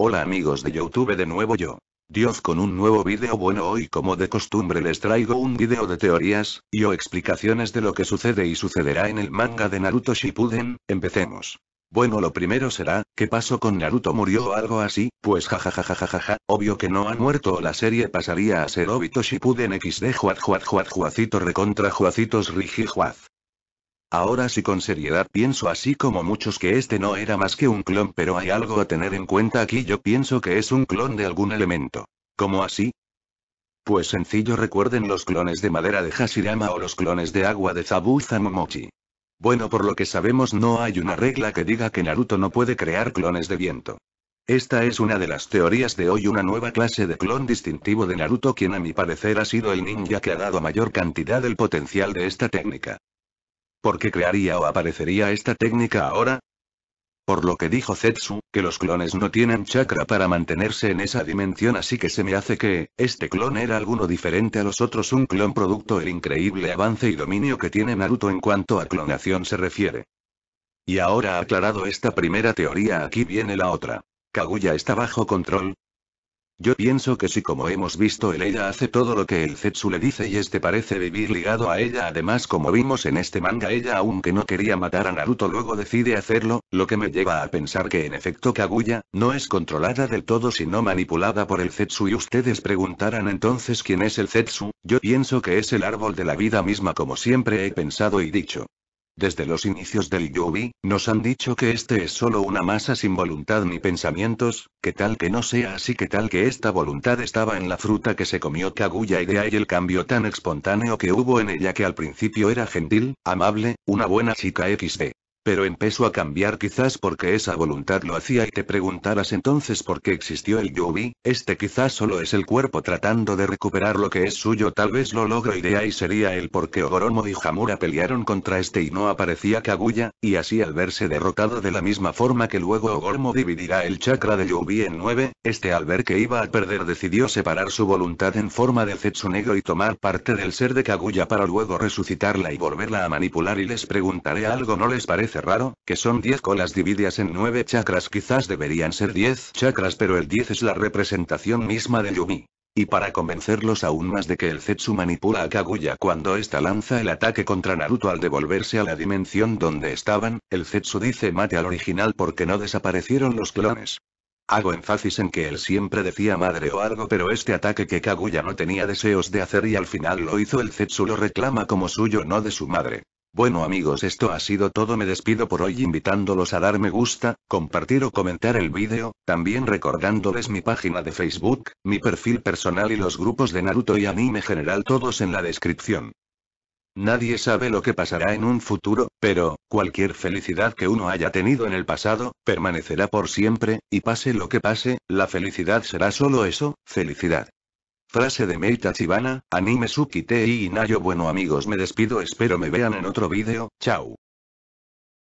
Hola amigos de Youtube de nuevo yo. Dios con un nuevo vídeo bueno hoy como de costumbre les traigo un vídeo de teorías, y o explicaciones de lo que sucede y sucederá en el manga de Naruto Shippuden, empecemos. Bueno lo primero será, ¿qué pasó con Naruto murió o algo así? Pues jajajajajaja, obvio que no ha muerto o la serie pasaría a ser Obito Shippuden XD juat juat juat juacito recontra juacitos rigi Ahora sí con seriedad pienso así como muchos que este no era más que un clon, pero hay algo a tener en cuenta aquí, yo pienso que es un clon de algún elemento. ¿Cómo así? Pues sencillo recuerden los clones de madera de Hashirama o los clones de agua de Zabuza Momochi. Bueno por lo que sabemos no hay una regla que diga que Naruto no puede crear clones de viento. Esta es una de las teorías de hoy, una nueva clase de clon distintivo de Naruto, quien a mi parecer ha sido el ninja que ha dado mayor cantidad del potencial de esta técnica. ¿Por qué crearía o aparecería esta técnica ahora? Por lo que dijo Zetsu, que los clones no tienen chakra para mantenerse en esa dimensión así que se me hace que, este clon era alguno diferente a los otros un clon producto del increíble avance y dominio que tiene Naruto en cuanto a clonación se refiere. Y ahora aclarado esta primera teoría aquí viene la otra. Kaguya está bajo control, yo pienso que si como hemos visto el ella hace todo lo que el Zetsu le dice y este parece vivir ligado a ella además como vimos en este manga ella aunque no quería matar a Naruto luego decide hacerlo, lo que me lleva a pensar que en efecto Kaguya, no es controlada del todo sino manipulada por el Zetsu y ustedes preguntarán entonces quién es el Zetsu, yo pienso que es el árbol de la vida misma como siempre he pensado y dicho. Desde los inicios del Yubi, nos han dicho que este es solo una masa sin voluntad ni pensamientos, que tal que no sea así que tal que esta voluntad estaba en la fruta que se comió Kaguya y de ahí el cambio tan espontáneo que hubo en ella que al principio era gentil, amable, una buena chica XD. Pero empezó a cambiar quizás porque esa voluntad lo hacía y te preguntarás entonces por qué existió el Yubi, este quizás solo es el cuerpo tratando de recuperar lo que es suyo tal vez lo logro y de ahí sería el por qué Ogoromo y Hamura pelearon contra este y no aparecía Kaguya, y así al verse derrotado de la misma forma que luego Ogoromo dividirá el chakra de Yubi en nueve, este al ver que iba a perder decidió separar su voluntad en forma de negro y tomar parte del ser de Kaguya para luego resucitarla y volverla a manipular y les preguntaré algo no les parece raro, que son 10 colas divididas en 9 chakras quizás deberían ser 10 chakras pero el 10 es la representación misma de Yumi. Y para convencerlos aún más de que el Zetsu manipula a Kaguya cuando ésta lanza el ataque contra Naruto al devolverse a la dimensión donde estaban, el Zetsu dice mate al original porque no desaparecieron los clones. Hago énfasis en que él siempre decía madre o algo pero este ataque que Kaguya no tenía deseos de hacer y al final lo hizo el Zetsu lo reclama como suyo no de su madre. Bueno amigos esto ha sido todo me despido por hoy invitándolos a dar me gusta, compartir o comentar el vídeo, también recordándoles mi página de Facebook, mi perfil personal y los grupos de Naruto y anime general todos en la descripción. Nadie sabe lo que pasará en un futuro, pero, cualquier felicidad que uno haya tenido en el pasado, permanecerá por siempre, y pase lo que pase, la felicidad será solo eso, felicidad. Frase de Meita Chibana, Anime Sukite y Nayo. Bueno amigos me despido espero me vean en otro video, chao.